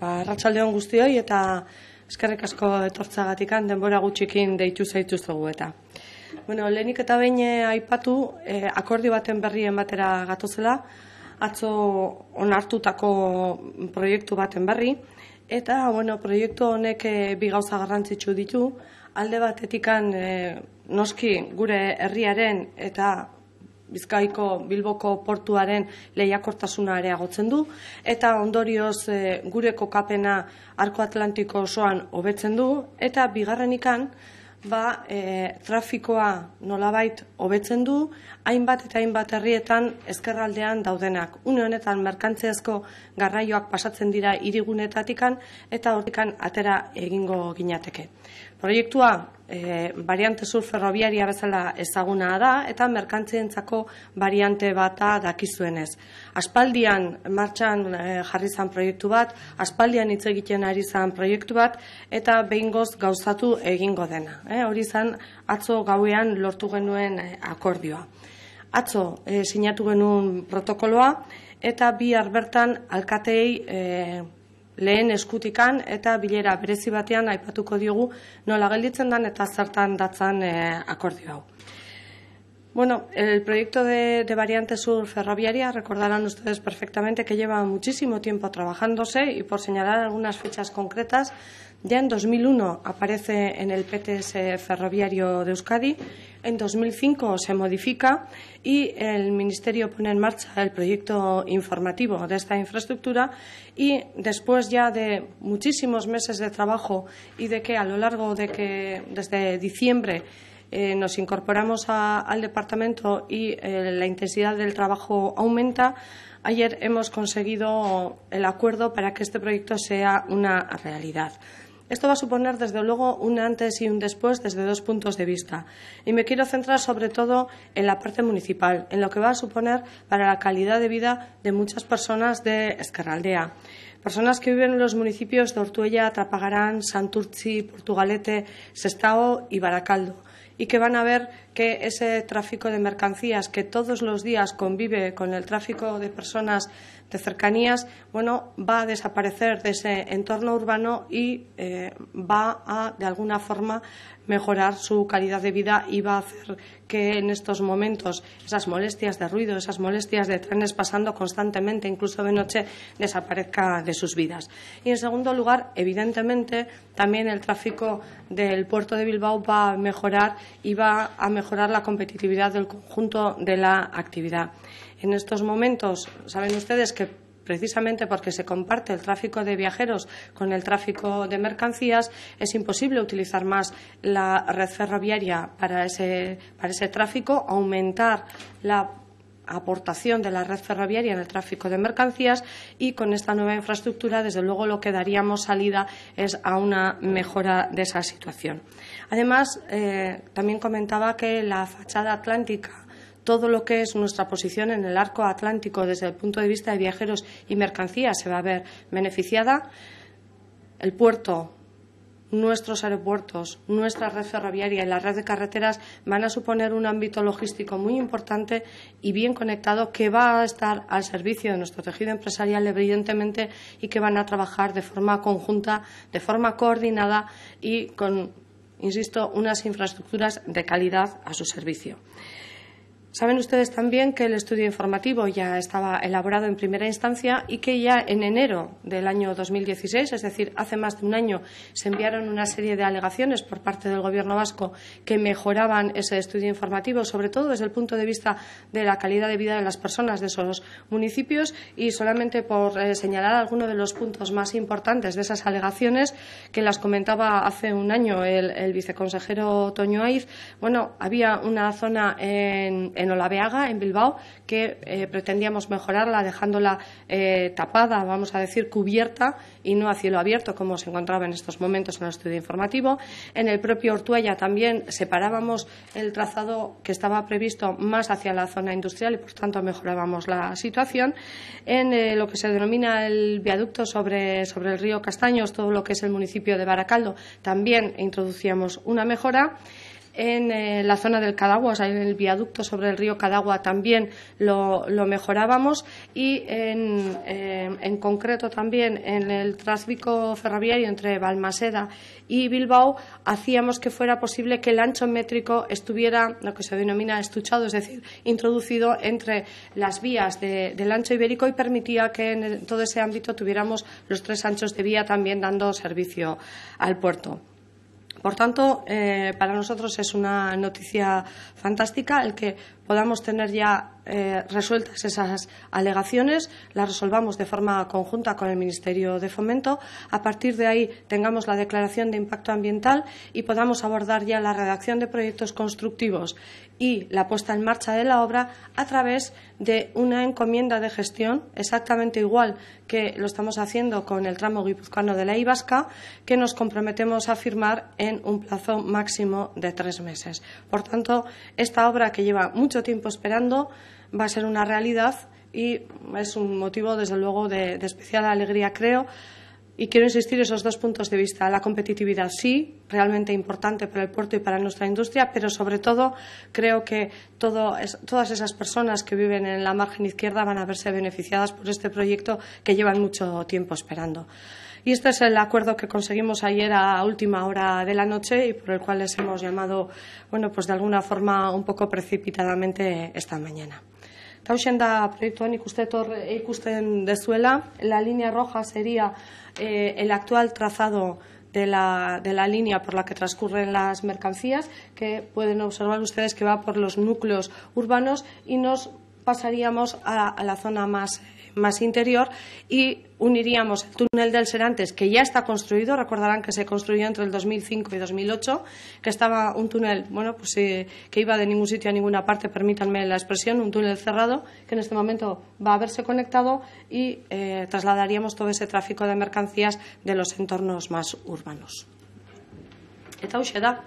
ba, ratzalde hon guzti eta eskerrik asko etortza denbora gutxikin deitu zaitu zugu eta. Bueno, lehenik eta behin eh, aipatu, e, eh, akordi baten berri batera gatozela, atzo onartutako proiektu baten berri, eta bueno, proiektu honek e, bi gauza garrantzitsu ditu, alde batetikan e, noski gure herriaren eta Bizkaiko Bilboko portuaren lehiakortasuna ere agotzen du, eta ondorioz e, gure kokapena Arko Atlantiko osoan hobetzen du, eta bigarrenikan ikan, ba, e, trafikoa nolabait hobetzen du, hainbat eta hainbat herrietan ezkerraldean daudenak. Une honetan merkantzeazko garraioak pasatzen dira irigunetatikan eta hortikan atera egingo ginateke. Proiektua e, variante sur ferrobiaria bezala ezaguna da eta merkantzeentzako variante bata dakizuenez aspaldian martxan eh, jarri zan proiektu bat, aspaldian hitz egiten ari zan proiektu bat eta behingoz gauzatu egingo dena. E, hori zan atzo gauean lortu genuen eh, akordioa. Atzo e, sinatu genuen protokoloa eta bi harbertan alkatei e, lehen eskutikan eta bilera berezi batean aipatuko diogu nola gelditzen den eta zertan datzan e, akordio hau. Bueno, el proyecto de, Variante Sur Ferroviaria recordarán ustedes perfectamente que lleva muchísimo tiempo trabajándose y por señalar algunas fechas concretas, ya en 2001 aparece en el PTS Ferroviario de Euskadi, en 2005 se modifica y el Ministerio pone en marcha el proyecto informativo de esta infraestructura y después ya de muchísimos meses de trabajo y de que a lo largo de que desde diciembre eh, nos incorporamos al departamento y eh, la intensidad del trabajo aumenta, ayer hemos conseguido el acuerdo para que este proyecto sea una realidad. Esto va a suponer, desde luego, un antes y un después desde dos puntos de vista. Y me quiero centrar sobre todo en la parte municipal, en lo que va a suponer para la calidad de vida de muchas personas de Escarraldea. Personas que viven en los municipios de Ortuella, Trapagarán, Santurci, Portugalete, Sestao y Baracaldo y que van a ver que ese tráfico de mercancías que todos los días convive con el tráfico de personas de cercanías, bueno, va a desaparecer de ese entorno urbano y eh, va a, de alguna forma, mejorar su calidad de vida y va a hacer que en estos momentos esas molestias de ruido, esas molestias de trenes pasando constantemente, incluso de noche, desaparezca de sus vidas. Y en segundo lugar, evidentemente, también el tráfico del puerto de Bilbao va a mejorar y va a mejorar la competitividad del conjunto de la actividad. En estos momentos, saben ustedes que precisamente porque se comparte el tráfico de viajeros con el tráfico de mercancías, es imposible utilizar más la red ferroviaria para ese, tráfico, aumentar la aportación de la red ferroviaria en el tráfico de mercancías y con esta nueva infraestructura, desde luego, lo que daríamos salida es a una mejora de esa situación. Además, eh, también comentaba que la fachada atlántica todo lo que es nuestra posición en el arco atlántico desde el punto de vista de viajeros y mercancías se va a ver beneficiada. El puerto, nuestros aeropuertos, nuestra red ferroviaria y la red de carreteras van a suponer un ámbito logístico muy importante y bien conectado que va a estar al servicio de nuestro tejido empresarial, evidentemente, y que van a trabajar de forma conjunta, de forma coordinada y con, insisto, unas infraestructuras de calidad a su servicio. Saben ustedes también que el estudio informativo ya estaba elaborado en primera instancia y que ya en enero del año 2016, es decir, hace más de un año, se enviaron una serie de alegaciones por parte del Gobierno vasco que mejoraban ese estudio informativo, sobre todo desde el punto de vista de la calidad de vida de las personas de esos municipios. Y solamente por eh, señalar algunos de los puntos más importantes de esas alegaciones que las comentaba hace un año el, el viceconsejero Toño Aiz, bueno, había una zona en en Olaveaga, en Bilbao, que eh, pretendíamos mejorarla dejándola eh, tapada, vamos a decir, cubierta y no a cielo abierto, como se encontraba en estos momentos en el estudio informativo. En el propio Ortuella también separábamos el trazado que estaba previsto más hacia la zona industrial y, por tanto, mejorábamos la situación. En eh, lo que se denomina el viaducto sobre, sobre el río Castaños, todo lo que es el municipio de Baracaldo, también introducíamos una mejora en eh, la zona del Cadagua, o sea, en el viaducto sobre el río Cadagua también lo, mejorábamos y eh, en, concreto también en el tráfico ferroviario entre Balmaseda y Bilbao hacíamos que fuera posible que el ancho métrico estuviera lo que se denomina estuchado, es decir, introducido entre las vías del ancho ibérico y permitía que en todo ese ámbito tuviéramos los tres anchos de vía también dando servicio al puerto. Por tanto, eh, para nosotros es una noticia fantástica el que podamos tener ya eh, resueltas esas alegaciones, las resolvamos de forma conjunta con el Ministerio de Fomento. A partir de ahí tengamos la declaración de impacto ambiental y podamos abordar ya la redacción de proyectos constructivos y la puesta en marcha de la obra a través de una encomienda de gestión exactamente igual que lo estamos haciendo con el tramo guipuzcoano de la Ibasca, que nos comprometemos a firmar en un plazo máximo de tres meses. Por tanto, esta obra que lleva mucho tiempo esperando va a ser una realidad y es un motivo, desde luego, de, especial alegría, creo. Y quiero insistir en esos dos puntos de vista. La competitividad sí, realmente importante para el puerto y para nuestra industria, pero sobre todo creo que todas esas personas que viven en la margen izquierda van a verse beneficiadas por este proyecto que llevan mucho tiempo esperando. Y este es el acuerdo que conseguimos ayer a última hora de la noche y por el cual les hemos llamado, bueno, pues de alguna forma un poco precipitadamente esta mañana la línea roja sería eh, el actual trazado de la, de la línea por la que transcurren las mercancías, que pueden observar ustedes que va por los núcleos urbanos y nos pasaríamos a, a la zona más eh, más interior y uniríamos el túnel del Serantes, que ya está construido, recordarán que se construyó entre el 2005 y 2008, que estaba un túnel, bueno, pues eh, que iba de ningún sitio a ninguna parte, permítanme la expresión, un túnel cerrado, que en este momento va a haberse conectado y eh, trasladaríamos todo ese tráfico de mercancías de los entornos más urbanos. esta hoxe da,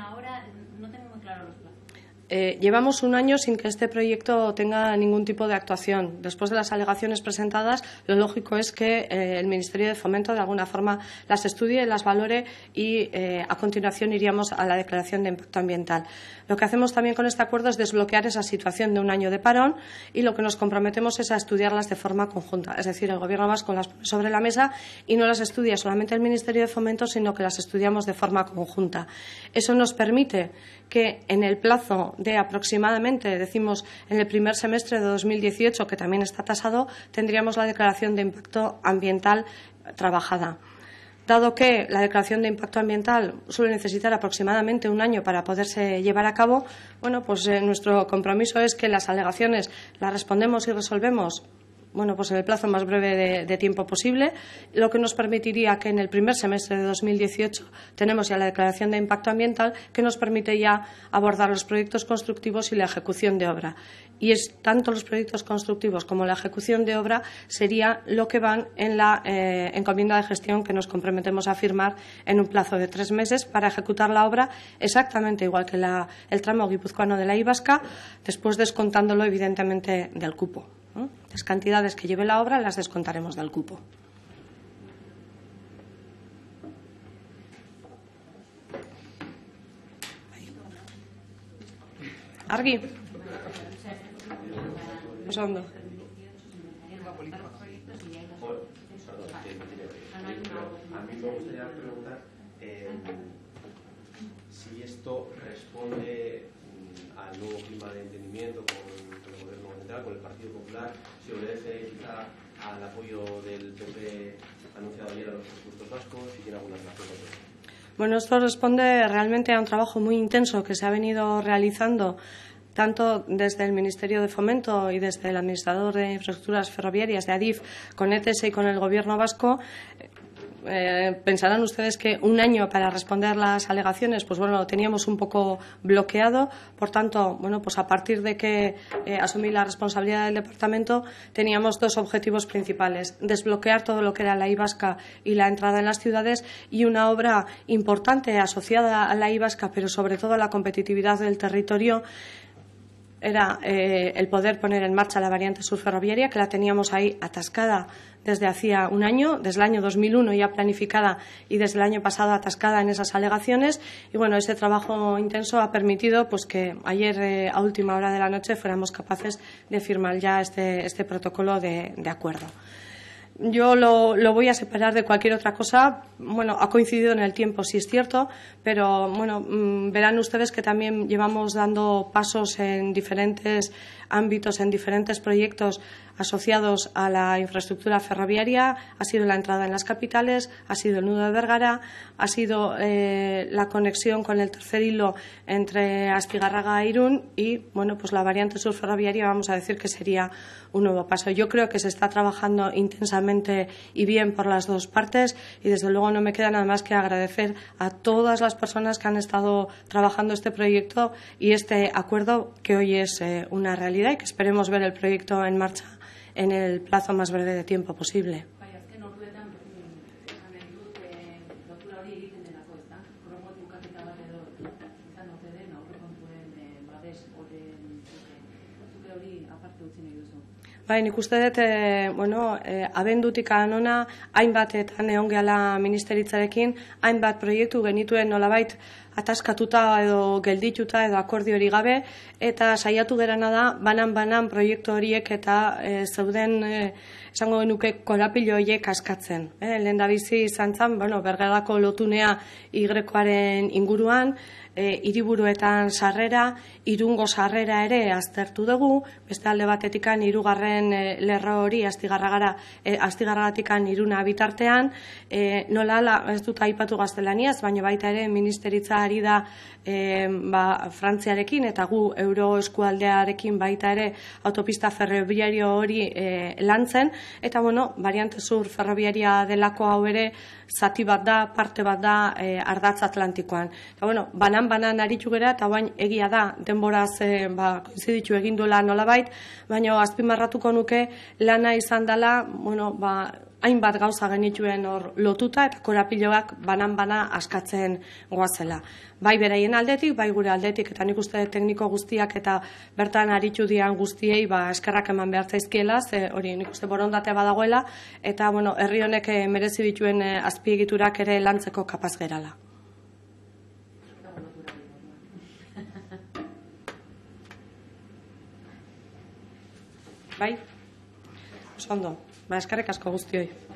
ahora no tengo muy claro los plazos. Eh, llevamos un año sin que este proyecto tenga ningún tipo de actuación. Después de las alegaciones presentadas, lo lógico es que eh, el Ministerio de Fomento de alguna forma las estudie, las valore y eh, a continuación iríamos a la declaración de impacto ambiental. Lo que hacemos también con este acuerdo es desbloquear esa situación de un año de parón y lo que nos comprometemos es a estudiarlas de forma conjunta. Es decir, el Gobierno vasco las sobre la mesa y no las estudia solamente el Ministerio de Fomento, sino que las estudiamos de forma conjunta. Eso nos permite que en el plazo de aproximadamente, decimos, en el primer semestre de 2018, que también está tasado, tendríamos la declaración de impacto ambiental trabajada. Dado que la declaración de impacto ambiental suele necesitar aproximadamente un año para poderse llevar a cabo, bueno, pues eh, nuestro compromiso es que las alegaciones las respondemos y resolvemos bueno, pues en el plazo más breve de, tiempo posible, lo que nos permitiría que en el primer semestre de 2018 tenemos ya la declaración de impacto ambiental que nos permite ya abordar los proyectos constructivos y la ejecución de obra. Y es tanto los proyectos constructivos como la ejecución de obra sería lo que van en la eh, encomienda de gestión que nos comprometemos a firmar en un plazo de tres meses para ejecutar la obra exactamente igual que el tramo guipuzcoano de la IBASCA, después descontándolo evidentemente del cupo. Las cantidades que lleve la obra las descontaremos del cupo. Argi. Oso A mí me gustaría preguntar eh, si esto responde al nuevo clima de entendimiento con el gobierno central, con el Partido Popular, si obedece quizá al apoyo del PP anunciado ayer a los presupuestos vascos y tiene alguna relación Bueno, esto responde realmente a un trabajo muy intenso que se ha venido realizando tanto desde el Ministerio de Fomento y desde el Administrador de Infraestructuras Ferroviarias de ADIF con ETS y con el Gobierno vasco, eh, pensarán ustedes que un año para responder las alegaciones, pues bueno, lo teníamos un poco bloqueado. Por tanto, bueno, pues a partir de que eh, asumí la responsabilidad del departamento, teníamos dos objetivos principales. Desbloquear todo lo que era la Ibasca y la entrada en las ciudades y una obra importante asociada a la Ibasca, pero sobre todo a la competitividad del territorio, era eh, el poder poner en marcha la variante surferroviaria, que la teníamos ahí atascada desde hacía un año, desde el año 2001 ya planificada y desde el año pasado atascada en esas alegaciones. Y bueno, ese trabajo intenso ha permitido pues, que ayer eh, a última hora de la noche fuéramos capaces de firmar ya este, este protocolo de acuerdo yo lo, lo, voy a separar de cualquier otra cosa. Bueno, ha coincidido en el tiempo, sí es cierto, pero bueno, mm, verán ustedes que también llevamos dando pasos en diferentes ámbitos, en diferentes proyectos asociados a la infraestructura ferroviaria, ha sido la entrada en las capitales, ha sido el nudo de Vergara, ha sido eh, la conexión con el tercer hilo entre Aspigarraga e Irún y bueno, pues la variante sur ferroviaria vamos a decir que sería un nuevo paso. Yo creo que se está trabajando intensamente y bien por las dos partes y desde luego no me queda nada más que agradecer a todas las personas que han estado trabajando este proyecto y este acuerdo que hoy es eh, una realidad y que esperemos ver el proyecto en marcha en el plazo más breve de tiempo posible. Bai, eh, nik uste dut, e, bueno, e, abendutik anona, hainbat eta neongela ministeritzarekin, hainbat proiektu genituen nolabait ataskatuta edo geldituta edo akordio hori gabe, eta saiatu gerana da, banan-banan proiektu horiek eta e, zeuden e, esango genuke korapilo horiek askatzen. E, Lehen da bizi izan zen bueno, bergarako lotunea igrekoaren inguruan, e, iriburuetan sarrera, irungo sarrera ere aztertu dugu, beste alde batetikan irugarren e, lerro hori astigarragara e, iruna bitartean, e, nola, ez dut aipatu gaztelaniaz, baina baita ere ministeritza ari da ba, Frantziarekin eta gu Euroeskualdearekin baita ere autopista ferroviario hori e, lantzen eta bueno, variante sur ferroviaria delako hau ere zati bat da, parte bat da e, ardatz Atlantikoan. Eta bueno, banan banan aritu gera eta bain egia da denbora zen ba koinciditu egin duela nolabait, baina azpimarratuko nuke lana izan dela, bueno, ba, hainbat gauza genituen hor lotuta eta korapiloak banan bana askatzen goazela. Bai beraien aldetik, bai gure aldetik eta nik uste tekniko guztiak eta bertan aritu dian guztiei ba eskerrak eman behar zaizkiela, ze hori nik uste borondatea badagoela eta bueno, herri honek eh, merezi dituen eh, azpiegiturak ere lantzeko kapaz gerala. Bye. Bai? Oso ondo. Ba, eskarrik asko guztioi.